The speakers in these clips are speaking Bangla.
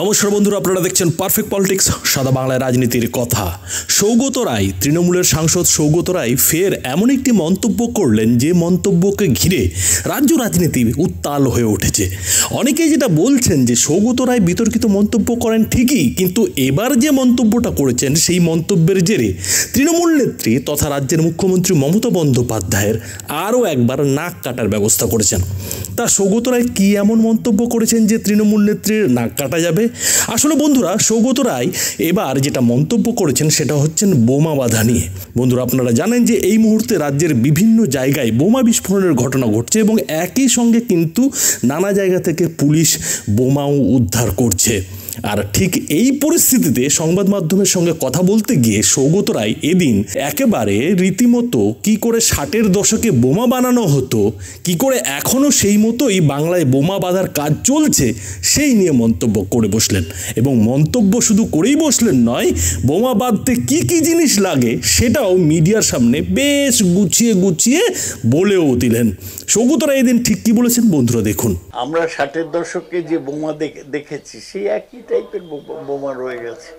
নমস্কার বন্ধুরা আপনারা দেখছেন পারফেক্ট পলিটিক্স সাদা বাংলায় রাজনীতির কথা সৌগত রায় তৃণমূলের সাংসদ সৌগত রায় ফের এমন একটি মন্তব্য করলেন যে মন্তব্যকে ঘিরে রাজ্য রাজনীতি উত্তাল হয়ে উঠেছে অনেকে যেটা বলছেন যে সৌগত রায় বিতর্কিত মন্তব্য করেন ঠিকই কিন্তু এবার যে মন্তব্যটা করেছেন সেই মন্তব্যের জেরে তৃণমূল নেত্রী তথা রাজ্যের মুখ্যমন্ত্রী মমতা বন্দ্যোপাধ্যায়ের আরও একবার নাক কাটার ব্যবস্থা করেছেন তা সৌগত রায় কী এমন মন্তব্য করেছেন যে তৃণমূল নেত্রীর নাক কাটা যাবে আসলে বন্ধুরা সৌগত রায় এবার যেটা মন্তব্য করেছেন সেটা হচ্ছেন বোমা বাধা নিয়ে বন্ধুরা আপনারা জানেন যে এই মুহূর্তে রাজ্যের বিভিন্ন জায়গায় বোমা বিস্ফোরণের ঘটনা ঘটছে এবং একই সঙ্গে কিন্তু নানা জায়গা থেকে পুলিশ বোমাও উদ্ধার করছে আর ঠিক এই পরিস্থিতিতে সংবাদ মাধ্যমের সঙ্গে কথা বলতে গিয়ে সৌগত রায় এদিন একেবারে রীতিমতো কি করে ষাটের দশকে বোমা বানানো হতো কি করে এখনও সেই মতোই বাংলায় বোমা বাঁধার কাজ চলছে সেই নিয়ে মন্তব্য করে বসলেন এবং মন্তব্য শুধু করেই বসলেন নয় বোমা বাঁধতে কি কি জিনিস লাগে সেটাও মিডিয়ার সামনে বেশ গুছিয়ে গুছিয়ে বলেও দিলেন সৌগত রায় এদিন ঠিক কি বলেছেন বন্ধুরা দেখুন আমরা ষাটের দশকে যে বোমা দেখেছি সেই একই টাইপের বোমা রয়ে গেছে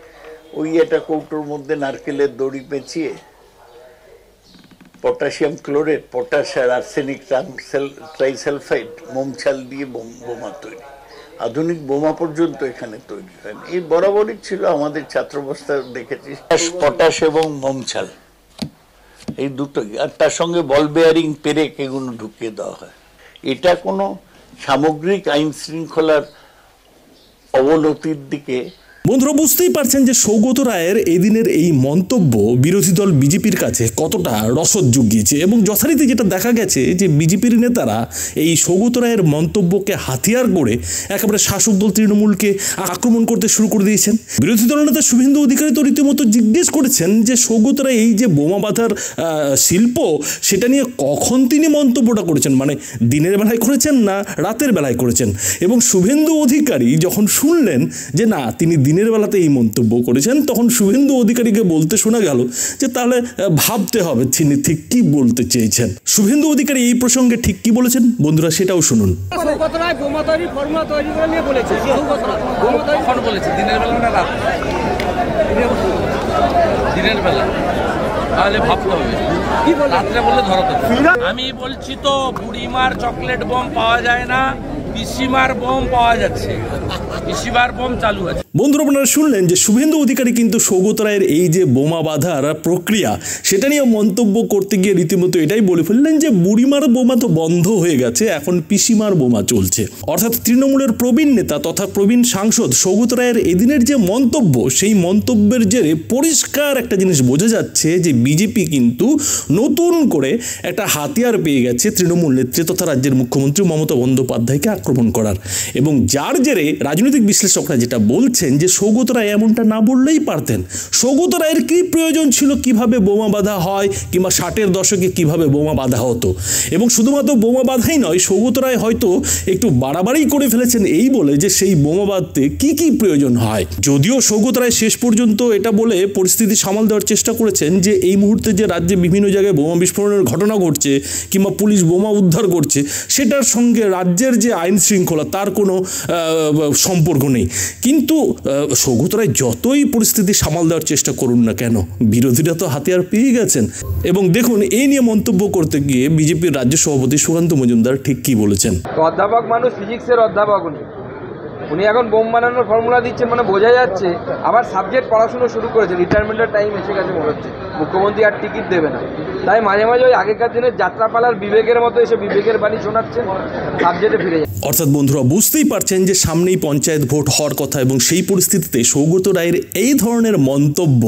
ওই একটা কৌটোর মধ্যে নারকেলের দড়ি পেঁচিয়ে পটাশিয়াম ক্লোরেট পটাশ আর আর্সেনিক ট্রাইসালফাইড মোমছাল দিয়ে বোমা তৈরি আধুনিক বোমা পর্যন্ত এখানে তৈরি হয় এই বরাবরই ছিল আমাদের ছাত্রাবস্থা দেখেছি পটাশ এবং মোমছাল এই দুটোই আর তার সঙ্গে বল বেয়ারিং পেরেক এগুলো ঢুকিয়ে দেওয়া হয় এটা কোনো সামগ্রিক আইন শৃঙ্খলার অবনতির দিকে বন্ধুরা বুঝতেই পারছেন যে সৌগত রায়ের এদিনের এই মন্তব্য বিরোধী দল বিজেপির কাছে কতটা রসদ জুগিয়েছে এবং যথারীতি যেটা দেখা গেছে যে বিজেপির নেতারা এই সৌগত রায়ের মন্তব্যকে হাতিয়ার করে একেবারে শাসক দল তৃণমূলকে আক্রমণ করতে শুরু করে দিয়েছেন বিরোধী দল নেতা শুভেন্দু অধিকারী তো রীতিমতো জিজ্ঞেস করেছেন যে সৌগত রায় এই যে বোমা বাঁধার শিল্প সেটা নিয়ে কখন তিনি মন্তব্যটা করেছেন মানে দিনের বেলায় করেছেন না রাতের বেলায় করেছেন এবং শুভেন্দু অধিকারী যখন শুনলেন যে না তিনি দিনের দিনের বেলাতে এই মন্তব্য করেছেন তখন শুভেন্দু অধিকারীকে বলতে শোনা গেল যে তাহলে ভাবতে হবে তিনি ঠিক কি বলতে চেয়েছেন শুভেন্দু অধিকারী এই প্রসঙ্গে ঠিক কি বলেছেন বন্ধুরা সেটাও শুনুন দিনের বেলা তাহলে রাত্রে বললে আমি বলছি তো বুড়িমার চকলেট বম পাওয়া যায় না পিসিমার বোম পাওয়া যাচ্ছে পিসিমার বোম চালু আছে বন্ধুরা আপনারা শুনলেন যে শুভেন্দু অধিকারী কিন্তু সৌগত রায়ের এই যে বোমা বাঁধার প্রক্রিয়া সেটা নিয়ে মন্তব্য করতে গিয়ে রীতিমতো এটাই বলে ফেললেন যে বুড়িমার বোমা তো বন্ধ হয়ে গেছে এখন পিসিমার বোমা চলছে অর্থাৎ তৃণমূলের প্রবীণ নেতা তথা প্রবীণ সাংসদ সৌগত রায়ের এদিনের যে মন্তব্য সেই মন্তব্যের জেরে পরিষ্কার একটা জিনিস বোঝা যাচ্ছে যে বিজেপি কিন্তু নতুন করে একটা হাতিয়ার পেয়ে গেছে তৃণমূল নেত্রী তথা রাজ্যের মুখ্যমন্ত্রী মমতা বন্দ্যোপাধ্যায়কে আক্রমণ করার এবং যার জেরে রাজনৈতিক বিশ্লেষকরা যেটা বলছেন যে সৌগত রায় এমনটা না বললেই পারতেন সৌগত রায়ের কী প্রয়োজন ছিল কিভাবে বোমা বাঁধা হয় কিংবা ষাটের দশকে কিভাবে বোমা বাঁধা হতো এবং শুধুমাত্র বোমা বাঁধাই নয় সৌগত রায় হয়তো একটু বাড়াবাড়ি করে ফেলেছেন এই বলে যে সেই বোমা বাঁধতে কী কী প্রয়োজন হয় যদিও সৌগত রায় শেষ পর্যন্ত এটা বলে পরিস্থিতি সামাল দেওয়ার চেষ্টা করেছেন যে এই মুহূর্তে যে রাজ্যে বিভিন্ন জায়গায় বোমা বিস্ফোরণের ঘটনা ঘটছে কিংবা পুলিশ বোমা উদ্ধার করছে সেটার সঙ্গে রাজ্যের যে আইন শৃঙ্খলা তার কোনো সম্পর্ক নেই কিন্তু সৌগত রায় যতই পরিস্থিতি সামাল দেওয়ার চেষ্টা করুন না কেন বিরোধীরা তো হাতিয়ার পেয়ে গেছেন এবং দেখুন এই নিয়ে মন্তব্য করতে গিয়ে বিজেপির রাজ্য সভাপতি সুকান্ত মজুমদার ঠিক কি বলেছেন অধ্যাপক মানুষ ফিজিক্সের অধ্যাপক উনি উনি এখন বোম বানানোর ফর্মুলা দিচ্ছেন মানে বোঝা যাচ্ছে আবার সাবজেক্ট পড়াশুনো শুরু করেছে রিটায়ারমেন্টের টাইম এসে গেছে মনে হচ্ছে মুখ্যমন্ত্রী আর টিকিট দেবে না তাই মাঝে মাঝে ওই আগেকার দিনের যাত্রাপালার বিবেকের মতো এসে বিবেকের বাণী শোনাচ্ছেন সাবজেক্টে ফিরে যায় অর্থাৎ বন্ধুরা বুঝতেই পারছেন যে সামনেই পঞ্চায়েত ভোট হওয়ার কথা এবং সেই পরিস্থিতিতে সৌগত রায়ের এই ধরনের মন্তব্য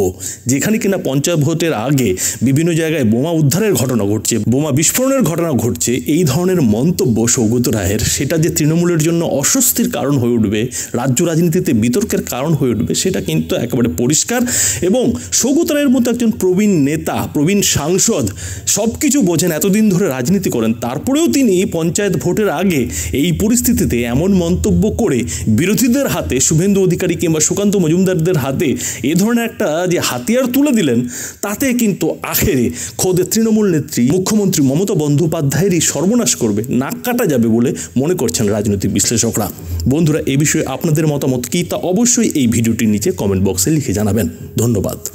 যেখানে কিনা পঞ্চায়েত ভোটের আগে বিভিন্ন জায়গায় বোমা উদ্ধারের ঘটনা ঘটছে বোমা বিস্ফোরণের ঘটনা ঘটছে এই ধরনের মন্তব্য সৌগত রায়ের সেটা যে তৃণমূলের জন্য অস্বস্তির কারণ হয়ে উঠবে রাজ্য রাজনীতিতে বিতর্কের কারণ হয়ে উঠবে সেটা কিন্তু একেবারে পরিষ্কার এবং সৌগত রায়ের মতো একজন প্রবীণ প্রবীণ নেতা প্রবীণ সাংসদ সব কিছু বোঝেন এতদিন ধরে রাজনীতি করেন তারপরেও তিনি পঞ্চায়েত ভোটের আগে এই পরিস্থিতিতে এমন মন্তব্য করে বিরোধীদের হাতে শুভেন্দু অধিকারী কিংবা সুকান্ত মজুমদারদের হাতে এ ধরনের একটা যে হাতিয়ার তুলে দিলেন তাতে কিন্তু আখেরে খোদের তৃণমূল নেত্রী মুখ্যমন্ত্রী মমতা বন্দ্যোপাধ্যায়েরই সর্বনাশ করবে নাক কাটা যাবে বলে মনে করছেন রাজনৈতিক বিশ্লেষকরা বন্ধুরা এ বিষয়ে আপনাদের মতামত কী তা অবশ্যই এই ভিডিওটির নিচে কমেন্ট বক্সে লিখে জানাবেন ধন্যবাদ